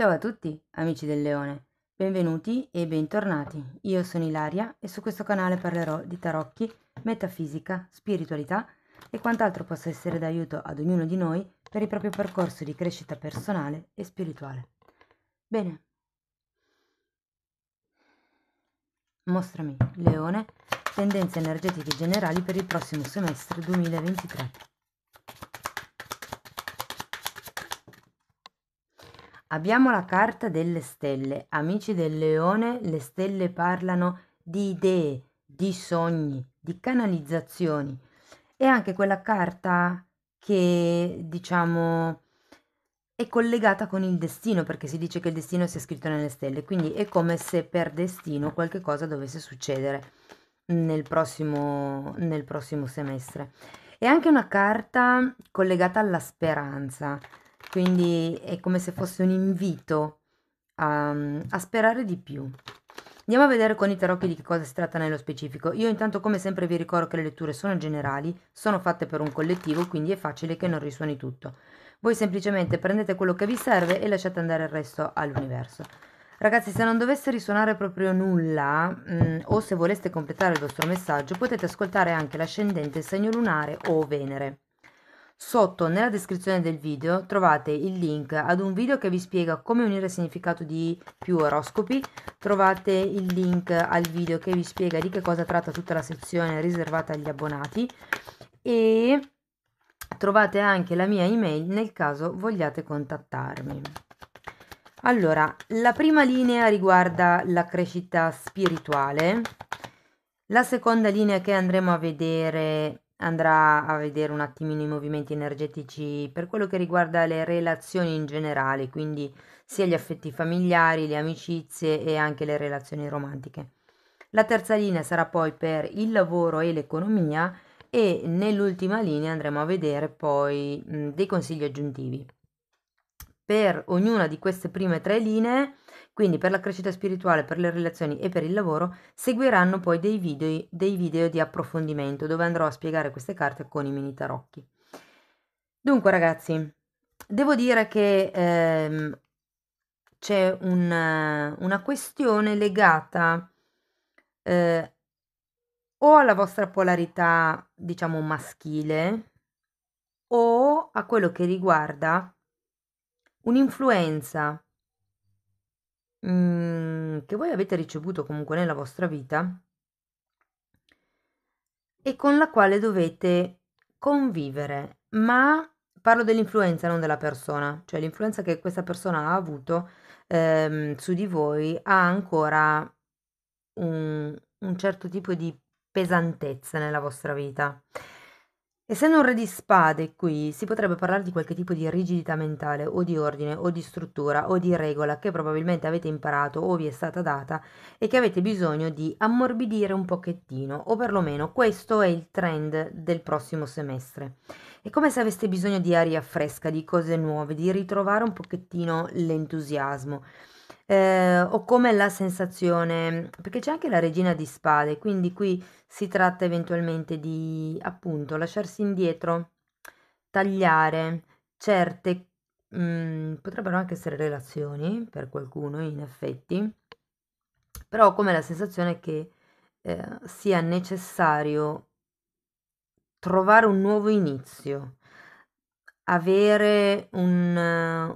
Ciao a tutti, amici del leone. Benvenuti e bentornati. Io sono Ilaria e su questo canale parlerò di tarocchi, metafisica, spiritualità e quant'altro possa essere d'aiuto ad ognuno di noi per il proprio percorso di crescita personale e spirituale. Bene. Mostrami, leone, tendenze energetiche generali per il prossimo semestre 2023. Abbiamo la carta delle stelle. Amici del leone, le stelle parlano di idee, di sogni, di canalizzazioni. E anche quella carta che, diciamo, è collegata con il destino, perché si dice che il destino sia scritto nelle stelle. Quindi è come se per destino qualche cosa dovesse succedere nel prossimo, nel prossimo semestre. È anche una carta collegata alla speranza quindi è come se fosse un invito a, mm, a sperare di più. Andiamo a vedere con i tarocchi di che cosa si tratta nello specifico. Io intanto come sempre vi ricordo che le letture sono generali, sono fatte per un collettivo, quindi è facile che non risuoni tutto. Voi semplicemente prendete quello che vi serve e lasciate andare il resto all'universo. Ragazzi, se non dovesse risuonare proprio nulla, mh, mm, o se voleste completare il vostro messaggio, potete ascoltare anche l'ascendente, segno lunare o Venere. Sotto nella descrizione del video trovate il link ad un video che vi spiega come unire il significato di più oroscopi, trovate il link al video che vi spiega di che cosa tratta tutta la sezione riservata agli abbonati e trovate anche la mia email nel caso vogliate contattarmi. Allora, la prima linea riguarda la crescita spirituale, la seconda linea che andremo a vedere andrà a vedere un attimino i movimenti energetici per quello che riguarda le relazioni in generale, quindi sia gli affetti familiari, le amicizie e anche le relazioni romantiche. La terza linea sarà poi per il lavoro e l'economia e nell'ultima linea andremo a vedere poi mh, dei consigli aggiuntivi. Per ognuna di queste prime tre linee quindi per la crescita spirituale, per le relazioni e per il lavoro seguiranno poi dei video, dei video di approfondimento dove andrò a spiegare queste carte con i mini tarocchi. Dunque ragazzi, devo dire che ehm, c'è una, una, questione legata eh, o alla vostra polarità, diciamo, maschile o a quello che riguarda un'influenza Mhmm, che voi avete ricevuto comunque nella vostra vita e con la quale dovete convivere, ma parlo dell'influenza, non della persona, cioè l'influenza che questa persona ha avuto ehm, su di voi ha ancora un, un certo tipo di pesantezza nella vostra vita. Essendo un re di spade qui, si potrebbe parlare di qualche tipo di rigidità mentale o di ordine o di struttura o di regola che probabilmente avete imparato o vi è stata data e che avete bisogno di ammorbidire un pochettino o perlomeno questo è il trend del prossimo semestre. È come se aveste bisogno di aria fresca, di cose nuove, di ritrovare un pochettino l'entusiasmo. Eh, o come la sensazione, perché c'è anche la regina di spade, quindi qui si tratta eventualmente di, appunto, lasciarsi indietro, tagliare certe, mh, mhmm, potrebbero anche essere relazioni per qualcuno, in effetti, però ho come la sensazione che eh, sia necessario trovare un nuovo inizio avere un,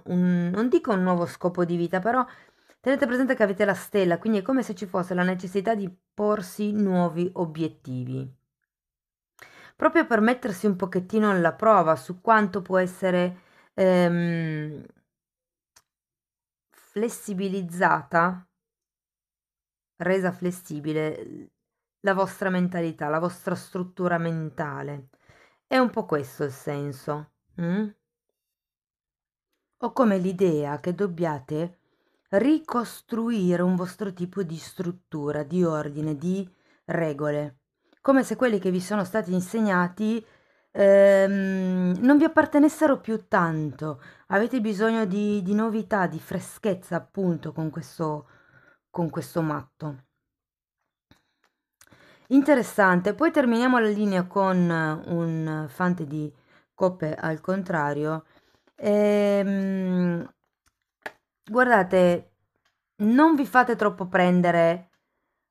un, non dico un nuovo scopo di vita, però Tenete presente che avete la stella, quindi è come se ci fosse la necessità di porsi nuovi obiettivi. Proprio per mettersi un pochettino alla prova su quanto può essere ehm, flessibilizzata, resa flessibile la vostra mentalità, la vostra struttura mentale. È un po' questo il senso. Mm? O come l'idea che dobbiate ricostruire un vostro tipo di struttura, di ordine, di regole, come se quelli che vi sono stati insegnati ehm, non vi appartenessero più tanto, avete bisogno di, di novità, di freschezza appunto con questo, con questo matto. Interessante, poi terminiamo la linea con un fante di coppe al contrario. Ehm, guardate, non vi fate troppo prendere,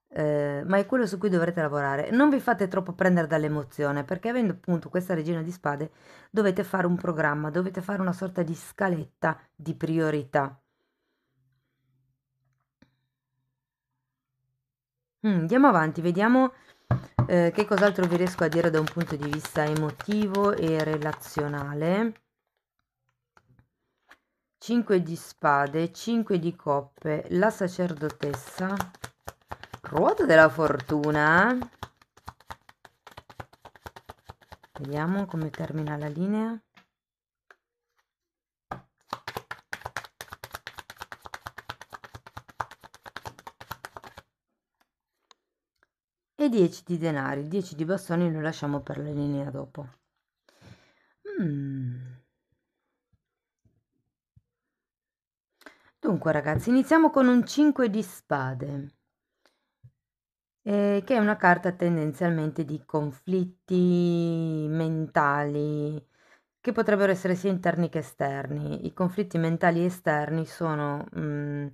eh, ma è quello su cui dovrete lavorare, non vi fate troppo prendere dall'emozione, perché avendo appunto questa regina di spade dovete fare un programma, dovete fare una sorta di scaletta di priorità. Mm, andiamo avanti, vediamo eh, che cos'altro vi riesco a dire da un punto di vista emotivo e relazionale. 5 di spade, 5 di coppe, la sacerdotessa, ruota della fortuna. Eh? Vediamo come termina la linea. E 10 di denari, 10 di bastoni lo lasciamo per la linea dopo. Dunque ragazzi, iniziamo con un 5 di spade, eh, che è una carta tendenzialmente di conflitti mentali, che potrebbero essere sia interni che esterni. I conflitti mentali esterni sono, mh, mm,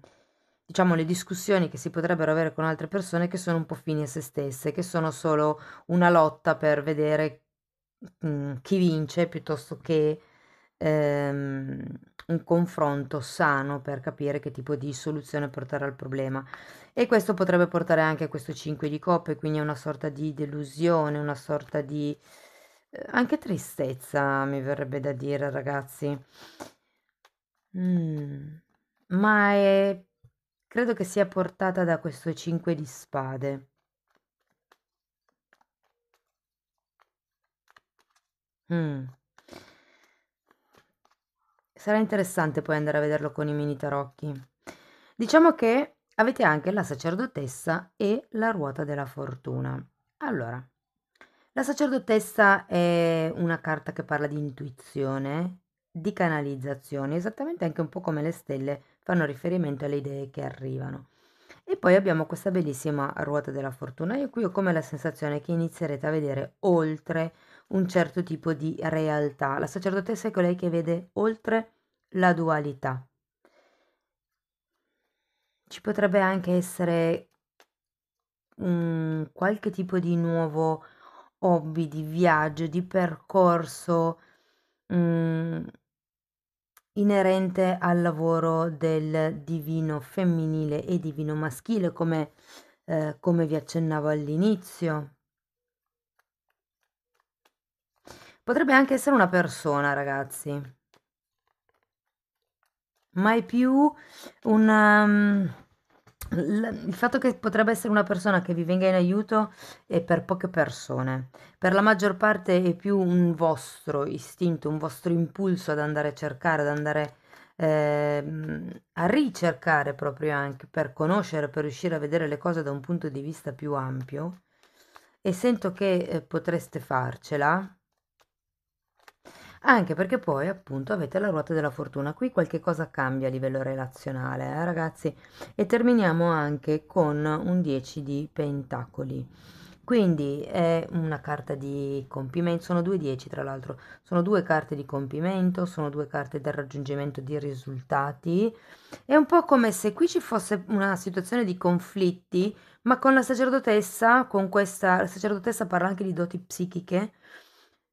diciamo, le discussioni che si potrebbero avere con altre persone che sono un po' fini a se stesse, che sono solo una lotta per vedere mh, mm, chi vince piuttosto che... Ehm, un confronto sano per capire che tipo di soluzione portare al problema. E questo potrebbe portare anche a questo 5 di coppe, quindi a una sorta di delusione, una sorta di eh, anche tristezza, mi verrebbe da dire, ragazzi. Mm. Ma è... credo che sia portata da questo 5 di spade. Mm. Sarà interessante poi andare a vederlo con i mini tarocchi. Diciamo che avete anche la sacerdotessa e la ruota della fortuna. Allora, la sacerdotessa è una carta che parla di intuizione, di canalizzazione, esattamente anche un po' come le stelle fanno riferimento alle idee che arrivano. E poi abbiamo questa bellissima ruota della fortuna. Io qui ho come la sensazione che inizierete a vedere oltre un certo tipo di realtà. La sacerdotessa è colei che vede oltre la dualità. Ci potrebbe anche essere um, qualche tipo di nuovo hobby, di viaggio, di percorso um, inerente al lavoro del divino femminile e divino maschile, come, eh, come vi accennavo all'inizio. Potrebbe anche essere una persona, ragazzi. Mai più un... Um, il fatto che potrebbe essere una persona che vi venga in aiuto è per poche persone. Per la maggior parte è più un vostro istinto, un vostro impulso ad andare a cercare, ad andare eh, a ricercare proprio anche per conoscere, per riuscire a vedere le cose da un punto di vista più ampio. E sento che eh, potreste farcela anche perché poi appunto avete la ruota della fortuna. Qui qualche cosa cambia a livello relazionale, eh, ragazzi. E terminiamo anche con un 10 di pentacoli. Quindi è una carta di compimento, sono due 10 tra l'altro, sono due carte di compimento, sono due carte del raggiungimento di risultati. È un po' come se qui ci fosse una situazione di conflitti, ma con la sacerdotessa, con questa, la sacerdotessa parla anche di doti psichiche,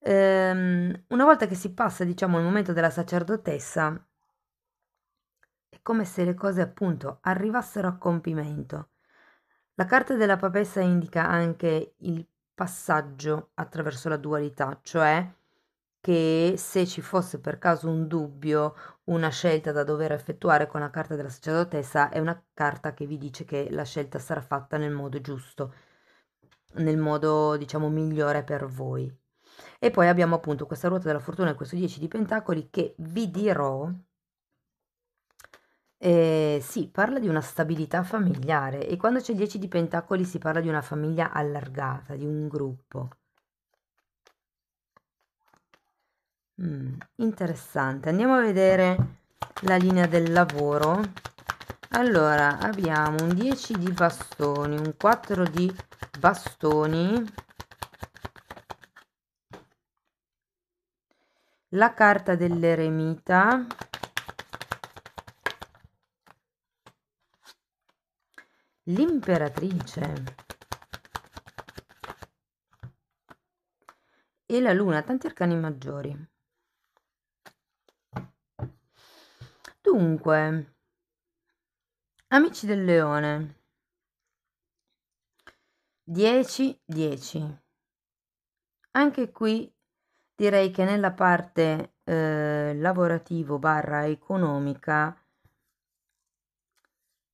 ehm, una volta che si passa, diciamo, il momento della sacerdotessa, è come se le cose appunto arrivassero a compimento. La carta della papessa indica anche il passaggio attraverso la dualità, cioè che se ci fosse per caso un dubbio, una scelta da dover effettuare con la carta della sacerdotessa, è una carta che vi dice che la scelta sarà fatta nel modo giusto, nel modo diciamo migliore per voi. E poi abbiamo appunto questa ruota della fortuna e questo 10 di pentacoli che vi dirò, eh, sì, parla di una stabilità familiare e quando c'è 10 di pentacoli si parla di una famiglia allargata, di un gruppo. Mm, interessante, andiamo a vedere la linea del lavoro. Allora, abbiamo un 10 di bastoni, un 4 di bastoni, la carta dell'eremita l'imperatrice e la luna, tanti arcani maggiori. Dunque, amici del leone, 10, 10. Anche qui direi che nella parte eh, lavorativo barra economica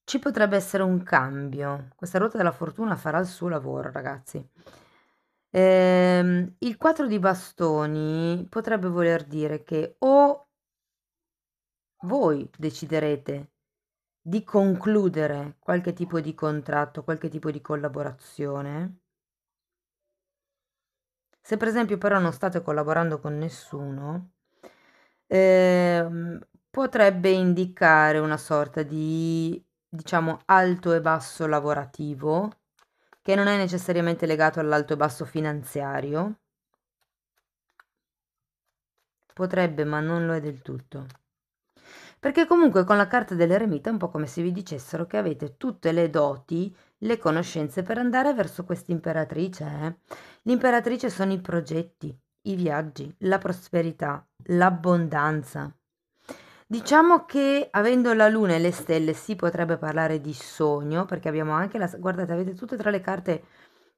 ci potrebbe essere un cambio. Questa ruota della fortuna farà il suo lavoro, ragazzi. Ehm, il 4 di bastoni potrebbe voler dire che o voi deciderete di concludere qualche tipo di contratto, qualche tipo di collaborazione, se per esempio però non state collaborando con nessuno, eh, potrebbe indicare una sorta di, diciamo, alto e basso lavorativo, che non è necessariamente legato all'alto e basso finanziario. Potrebbe, ma non lo è del tutto perché comunque con la carta dell'eremita è un po' come se vi dicessero che avete tutte le doti, le conoscenze per andare verso questa imperatrice. Eh? L'imperatrice sono i progetti, i viaggi, la prosperità, l'abbondanza. Diciamo che avendo la luna e le stelle si potrebbe parlare di sogno, perché abbiamo anche la... guardate, avete tutte tra le carte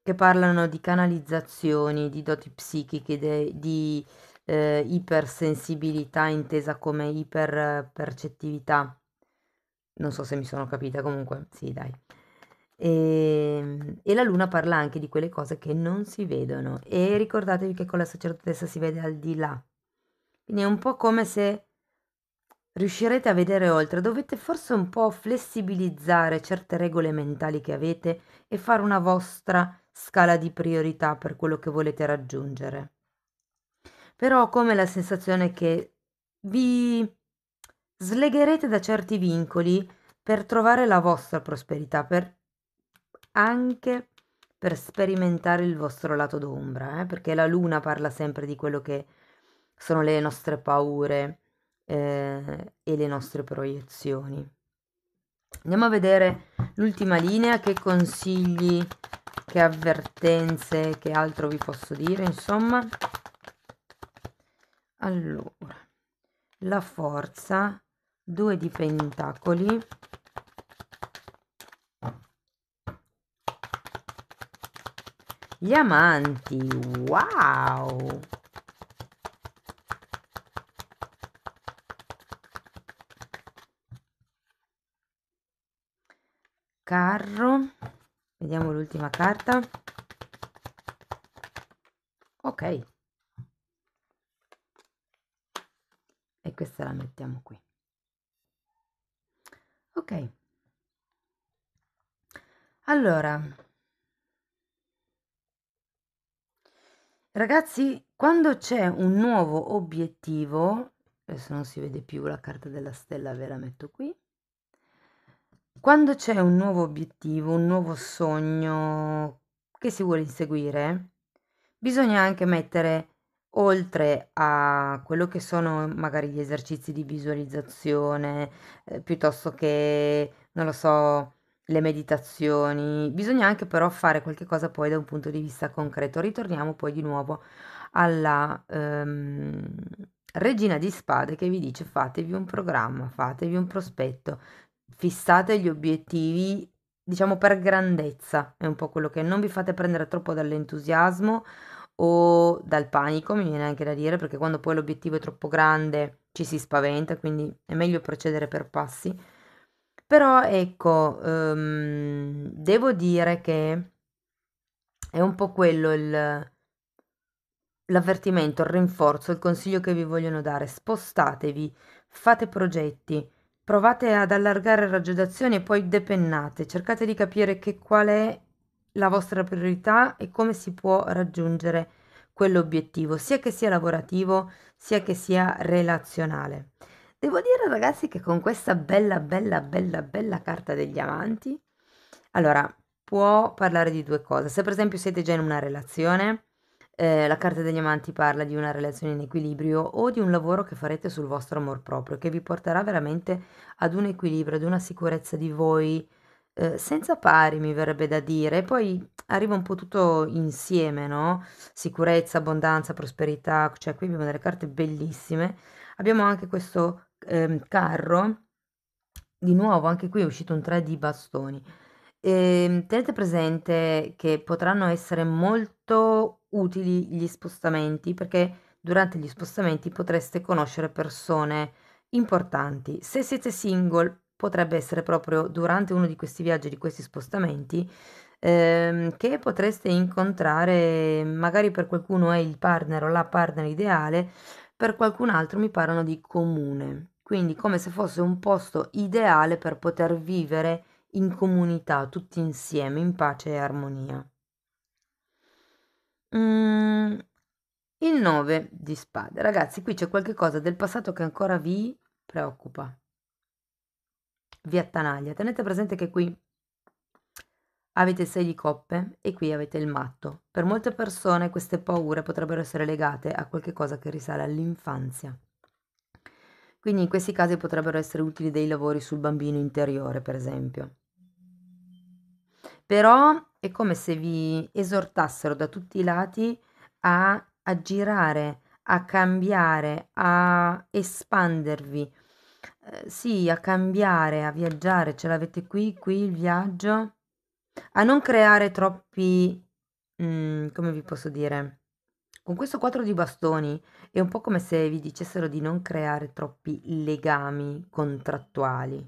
che parlano di canalizzazioni, di doti psichiche, de, di eh, ipersensibilità intesa come iperpercettività. Non so se mi sono capita, comunque sì, dai. E, ehm, e, la luna parla anche di quelle cose che non si vedono e ricordatevi che con la sacerdotessa si vede al di là. Quindi è un po' come se riuscirete a vedere oltre, dovete forse un po' flessibilizzare certe regole mentali che avete e fare una vostra scala di priorità per quello che volete raggiungere però ho come la sensazione che vi slegherete da certi vincoli per trovare la vostra prosperità, per anche per sperimentare il vostro lato d'ombra, eh? perché la luna parla sempre di quello che sono le nostre paure eh, e le nostre proiezioni. Andiamo a vedere l'ultima linea, che consigli, che avvertenze, che altro vi posso dire, insomma allora la forza 2 di pentacoli gli amanti wow carro vediamo l'ultima carta ok questa la mettiamo qui ok allora ragazzi quando c'è un nuovo obiettivo adesso non si vede più la carta della stella ve la metto qui quando c'è un nuovo obiettivo un nuovo sogno che si vuole inseguire bisogna anche mettere Oltre a quello che sono magari gli esercizi di visualizzazione, ehm, piuttosto che, non lo so, le meditazioni, bisogna anche però fare qualche cosa poi da un punto di vista concreto. Ritorniamo poi di nuovo alla, ehm, regina di spade che vi dice fatevi un programma, fatevi un prospetto, fissate gli obiettivi, diciamo per grandezza, è un po' quello che non vi fate prendere troppo dall'entusiasmo o dal panico, mi viene anche da dire, perché quando poi l'obiettivo è troppo grande ci si spaventa, quindi è meglio procedere per passi. Però ecco, um, devo dire che è un po' quello il, l'avvertimento, il rinforzo, il consiglio che vi vogliono dare. Spostatevi, fate progetti, provate ad allargare il raggio d'azione e poi depennate, cercate di capire che qual è la vostra priorità e come si può raggiungere quell'obiettivo, sia che sia lavorativo, sia che sia relazionale. Devo dire ragazzi che con questa bella, bella, bella, bella carta degli amanti, allora può parlare di due cose. Se per esempio siete già in una relazione, eh, la carta degli amanti parla di una relazione in equilibrio o di un lavoro che farete sul vostro amor proprio, che vi porterà veramente ad un equilibrio, ad una sicurezza di voi, Ehm, senza pari mi verrebbe da dire. Poi arriva un po' tutto insieme, no, sicurezza, abbondanza, prosperità, cioè qui abbiamo delle carte bellissime. Abbiamo anche questo, ehm, carro, di nuovo anche qui è uscito un 3 di bastoni. Ehm, tenete presente che potranno essere molto utili gli spostamenti, perché durante gli spostamenti potreste conoscere persone importanti. Se siete single potrebbe essere proprio durante uno di questi viaggi, di questi spostamenti, ehm, che potreste incontrare, magari per qualcuno è il partner o la partner ideale, per qualcun altro mi parlano di comune, quindi come se fosse un posto ideale per poter vivere in comunità, tutti insieme, in pace e armonia. Mm, il 9 di spade. Ragazzi, qui c'è qualcosa del passato che ancora vi preoccupa vi attanaglia. Tenete presente che qui avete 6 di coppe e qui avete il matto. Per molte persone queste paure potrebbero essere legate a qualche cosa che risale all'infanzia. Quindi in questi casi potrebbero essere utili dei lavori sul bambino interiore, per esempio. Però è come se vi esortassero da tutti i lati a aggirare, a cambiare, a espandervi, eh, sì, a cambiare, a viaggiare, ce l'avete qui, qui il viaggio. A non creare troppi, mm, come vi posso dire, con questo quadro di bastoni è un po' come se vi dicessero di non creare troppi legami contrattuali.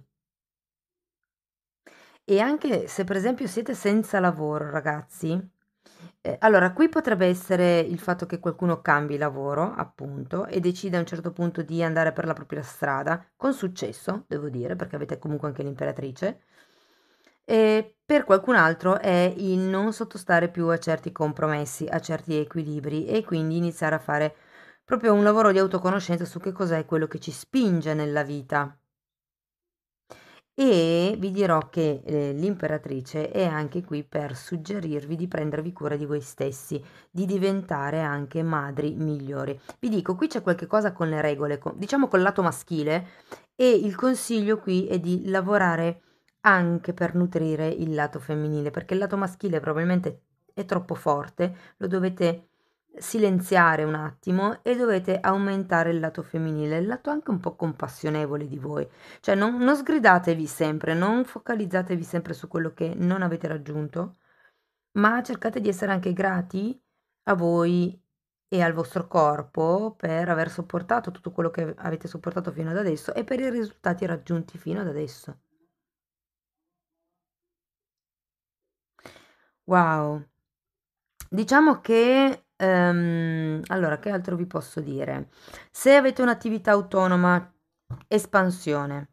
E anche se per esempio siete senza lavoro, ragazzi, eh, allora, qui potrebbe essere il fatto che qualcuno cambi lavoro, appunto, e decida a un certo punto di andare per la propria strada, con successo, devo dire, perché avete comunque anche l'imperatrice. E per qualcun altro è il non sottostare più a certi compromessi, a certi equilibri e quindi iniziare a fare proprio un lavoro di autoconoscenza su che cos'è quello che ci spinge nella vita e vi dirò che eh, l'imperatrice è anche qui per suggerirvi di prendervi cura di voi stessi, di diventare anche madri migliori. Vi dico, qui c'è qualche cosa con le regole, con, diciamo col lato maschile e il consiglio qui è di lavorare anche per nutrire il lato femminile, perché il lato maschile probabilmente è troppo forte, lo dovete silenziare un attimo e dovete aumentare il lato femminile, il lato anche un po' compassionevole di voi. Cioè non, non sgridatevi sempre, non focalizzatevi sempre su quello che non avete raggiunto, ma cercate di essere anche grati a voi e al vostro corpo per aver sopportato tutto quello che avete sopportato fino ad adesso e per i risultati raggiunti fino ad adesso. Wow. Diciamo che Ehm, allora, che altro vi posso dire? Se avete un'attività autonoma, espansione.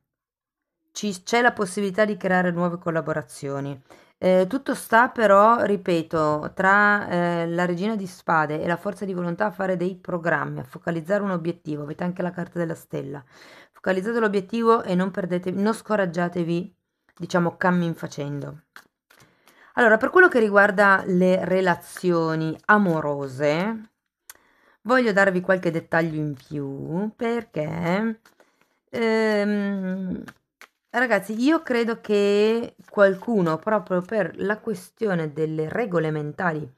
Ci, c'è la possibilità di creare nuove collaborazioni. Eh, tutto sta però, ripeto, tra eh, la regina di spade e la forza di volontà a fare dei programmi, a focalizzare un obiettivo. Avete anche la carta della stella. Focalizzate l'obiettivo e non, perdete, non scoraggiatevi, diciamo, cammin facendo. Allora, per quello che riguarda le relazioni amorose, voglio darvi qualche dettaglio in più perché, ehm, ragazzi, io credo che qualcuno, proprio per la questione delle regole mentali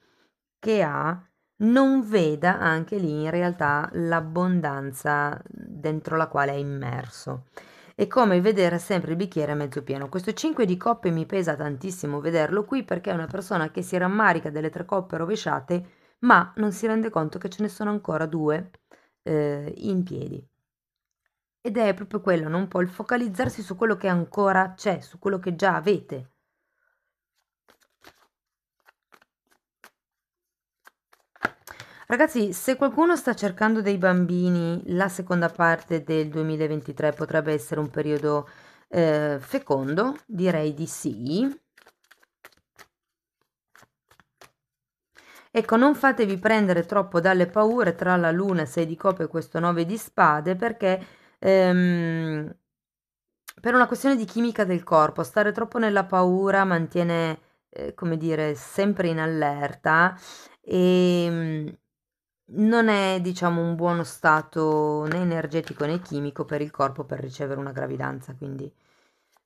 che ha, non veda anche lì in realtà l'abbondanza dentro la quale è immerso. È come vedere sempre il bicchiere a mezzo pieno. Questo 5 di coppe mi pesa tantissimo vederlo qui perché è una persona che si rammarica delle tre coppe rovesciate, ma non si rende conto che ce ne sono ancora due eh, in piedi. Ed è proprio quello, non può il focalizzarsi su quello che ancora c'è, su quello che già avete Ragazzi, se qualcuno sta cercando dei bambini, la seconda parte del 2023 potrebbe essere un periodo eh, fecondo, direi di sì. Ecco, non fatevi prendere troppo dalle paure tra la luna 6 di coppe e questo 9 di spade perché ehm, per una questione di chimica del corpo, stare troppo nella paura mantiene, eh, come dire, sempre in allerta e ehm, non è diciamo un buono stato né energetico né chimico per il corpo per ricevere una gravidanza, quindi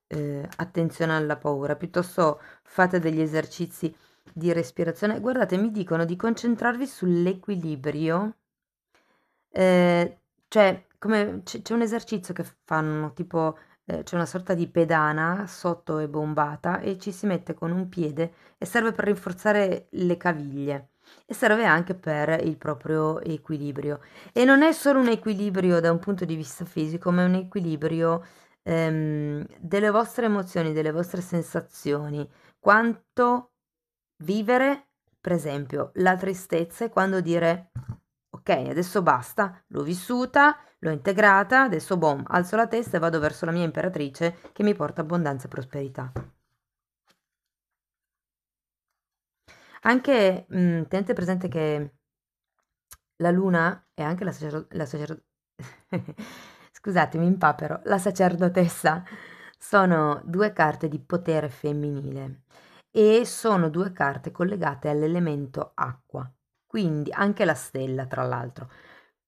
eh, attenzione alla paura, piuttosto fate degli esercizi di respirazione. Guardate, mi dicono di concentrarvi sull'equilibrio, eh, cioè come c- c'è un esercizio che fanno, tipo eh, c'è una sorta di pedana sotto e bombata e ci si mette con un piede e serve per rinforzare le caviglie e serve anche per il proprio equilibrio. E non è solo un equilibrio da un punto di vista fisico, ma è un equilibrio ehm, delle vostre emozioni, delle vostre sensazioni, quanto vivere, per esempio, la tristezza è quando dire ok, adesso basta, l'ho vissuta, l'ho integrata, adesso boom, alzo la testa e vado verso la mia imperatrice che mi porta abbondanza e prosperità. Anche mh, mhmm, tenete presente che la luna è anche la, sacer- la sacerdotessa. Scusatemi, impapero. La sacerdotessa sono due carte di potere femminile e sono due carte collegate all'elemento acqua, quindi anche la stella, tra l'altro.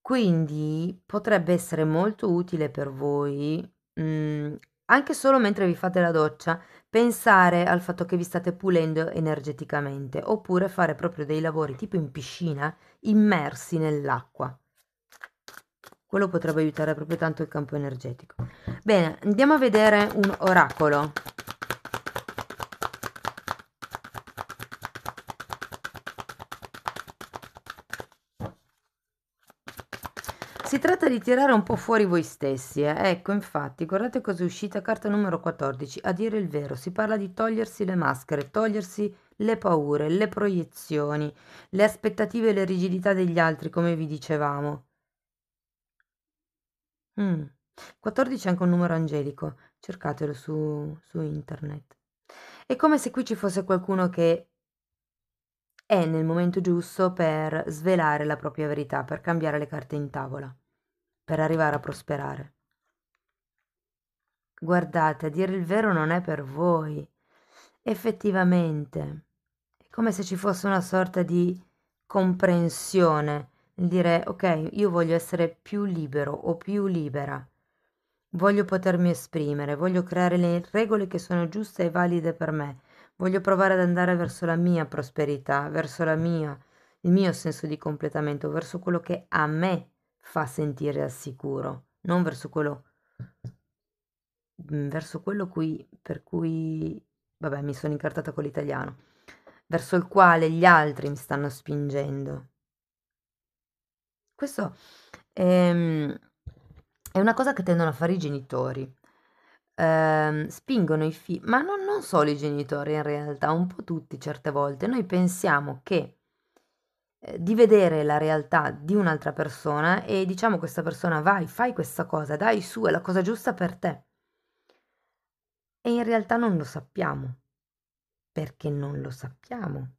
Quindi potrebbe essere molto utile per voi mh, mhmm, anche solo mentre vi fate la doccia, pensare al fatto che vi state pulendo energeticamente, oppure fare proprio dei lavori tipo in piscina, immersi nell'acqua. Quello potrebbe aiutare proprio tanto il campo energetico. Bene, andiamo a vedere un oracolo. tratta di tirare un po' fuori voi stessi, eh? ecco infatti, guardate cosa è uscita, carta numero 14, a dire il vero, si parla di togliersi le maschere, togliersi le paure, le proiezioni, le aspettative e le rigidità degli altri, come vi dicevamo. Mm. 14 è anche un numero angelico, cercatelo su, su internet. È come se qui ci fosse qualcuno che è nel momento giusto per svelare la propria verità, per cambiare le carte in tavola per arrivare a prosperare. Guardate, a dire il vero non è per voi. Effettivamente, è come se ci fosse una sorta di comprensione nel dire ok, io voglio essere più libero o più libera. Voglio potermi esprimere, voglio creare le regole che sono giuste e valide per me. Voglio provare ad andare verso la mia prosperità, verso la mia, il mio senso di completamento, verso quello che a me fa sentire al sicuro, non verso quello, mhmm, verso quello cui, per cui, vabbè, mi sono incartata con l'italiano, verso il quale gli altri mi stanno spingendo. Questo ehm, è una cosa che tendono a fare i genitori. Ehm, spingono i figli, ma non, non solo i genitori in realtà, un po' tutti certe volte. Noi pensiamo che eh, di vedere la realtà di un'altra persona e diciamo a questa persona vai, fai questa cosa, dai su, è la cosa giusta per te. E in realtà non lo sappiamo, perché non lo sappiamo,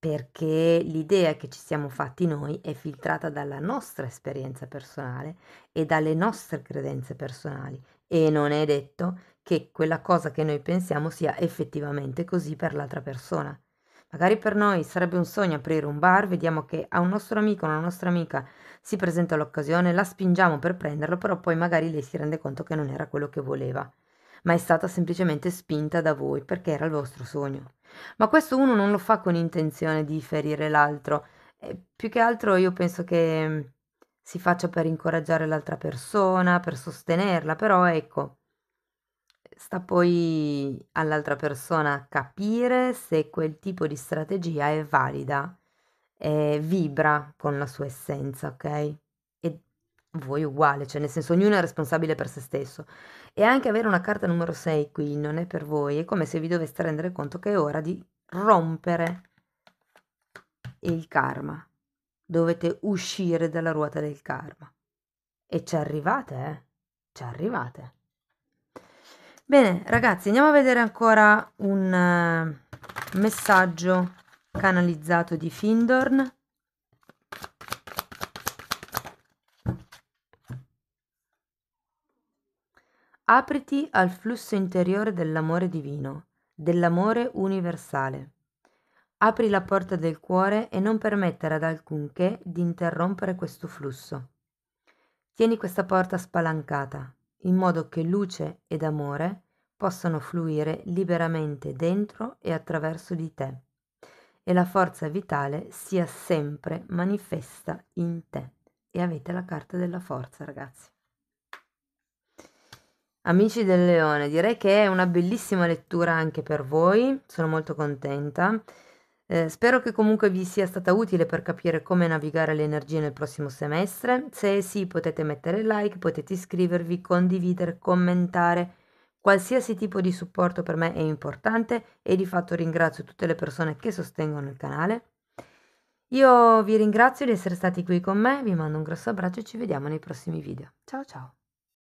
perché l'idea che ci siamo fatti noi è filtrata dalla nostra esperienza personale e dalle nostre credenze personali e non è detto che quella cosa che noi pensiamo sia effettivamente così per l'altra persona Magari per noi sarebbe un sogno aprire un bar, vediamo che a un nostro amico o una nostra amica si presenta l'occasione, la spingiamo per prenderlo, però poi magari lei si rende conto che non era quello che voleva, ma è stata semplicemente spinta da voi perché era il vostro sogno. Ma questo uno non lo fa con intenzione di ferire l'altro, e più che altro io penso che si faccia per incoraggiare l'altra persona, per sostenerla, però ecco, Sta poi all'altra persona capire se quel tipo di strategia è valida e vibra con la sua essenza, ok? E voi uguale, cioè nel senso ognuno è responsabile per se stesso. E anche avere una carta numero 6 qui non è per voi, è come se vi doveste rendere conto che è ora di rompere il karma. Dovete uscire dalla ruota del karma. E ci arrivate, eh? Ci arrivate. Bene, ragazzi, andiamo a vedere ancora un eh, messaggio canalizzato di Findorn. Apriti al flusso interiore dell'amore divino, dell'amore universale. Apri la porta del cuore e non permettere ad alcunché di interrompere questo flusso. Tieni questa porta spalancata, in modo che luce ed amore possano fluire liberamente dentro e attraverso di te e la forza vitale sia sempre manifesta in te. E avete la carta della forza, ragazzi. Amici del leone, direi che è una bellissima lettura anche per voi, sono molto contenta. Eh, spero che comunque vi sia stata utile per capire come navigare le energie nel prossimo semestre. Se sì, potete mettere like, potete iscrivervi, condividere, commentare. Qualsiasi tipo di supporto per me è importante e di fatto ringrazio tutte le persone che sostengono il canale. Io vi ringrazio di essere stati qui con me, vi mando un grosso abbraccio e ci vediamo nei prossimi video. Ciao ciao!